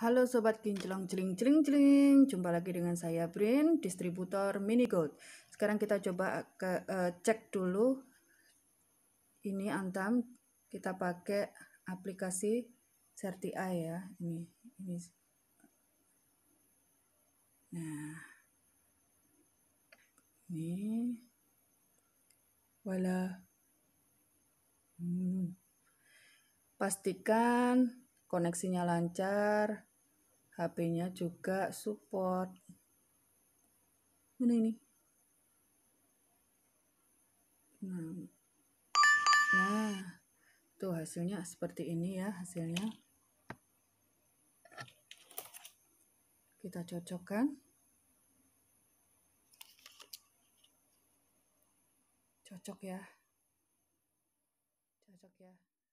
Halo Sobat Kinclong Celing Celing Celing Jumpa lagi dengan saya Brin, distributor Mini Gold Sekarang kita coba ke, uh, cek dulu Ini Antam Kita pakai aplikasi Certia ya Ini, ini. Nah Ini Wala hmm. Pastikan koneksinya lancar, HP-nya juga support. Mana ini? Nah. nah, tuh hasilnya seperti ini ya hasilnya. Kita cocokkan. Cocok ya. Cocok ya.